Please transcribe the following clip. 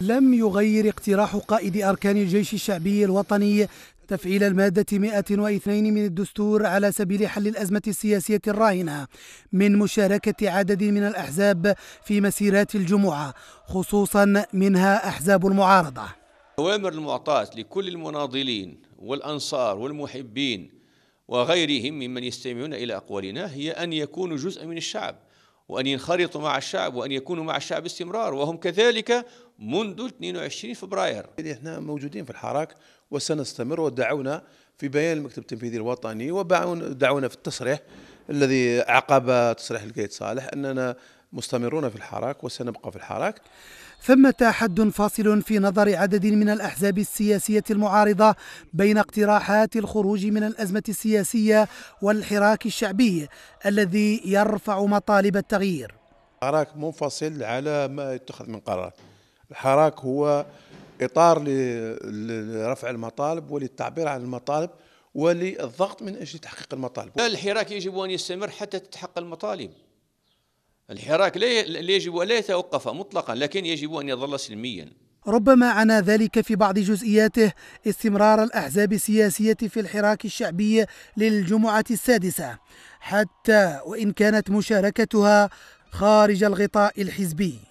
لم يغير اقتراح قائد أركان الجيش الشعبي الوطني تفعيل المادة 102 من الدستور على سبيل حل الأزمة السياسية الراهنة من مشاركة عدد من الأحزاب في مسيرات الجمعة خصوصا منها أحزاب المعارضة أوامر المعطاة لكل المناضلين والأنصار والمحبين وغيرهم ممن يستمعون إلى أقوالنا هي أن يكونوا جزءا من الشعب وأن ينخرطوا مع الشعب وأن يكونوا مع الشعب استمرار وهم كذلك منذ 22 فبراير احنا موجودين في الحراك وسنستمر ودعونا في بيان المكتب التنفيذي الوطني ودعونا في التصريح الذي عقب تصريح القيد صالح اننا مستمرون في الحراك وسنبقى في الحراك ثمة حد فاصل في نظر عدد من الأحزاب السياسية المعارضة بين اقتراحات الخروج من الأزمة السياسية والحراك الشعبي الذي يرفع مطالب التغيير حراك منفصل على ما يتخذ من قرارات الحراك هو اطار لرفع المطالب وللتعبير عن المطالب وللضغط من اجل تحقيق المطالب. الحراك يجب ان يستمر حتى تتحقق المطالب. الحراك لا يجب لا يتوقف مطلقا لكن يجب ان يظل سلميا. ربما عنا ذلك في بعض جزئياته استمرار الأحزاب السياسية في الحراك الشعبي للجمعة السادسة حتى وإن كانت مشاركتها خارج الغطاء الحزبي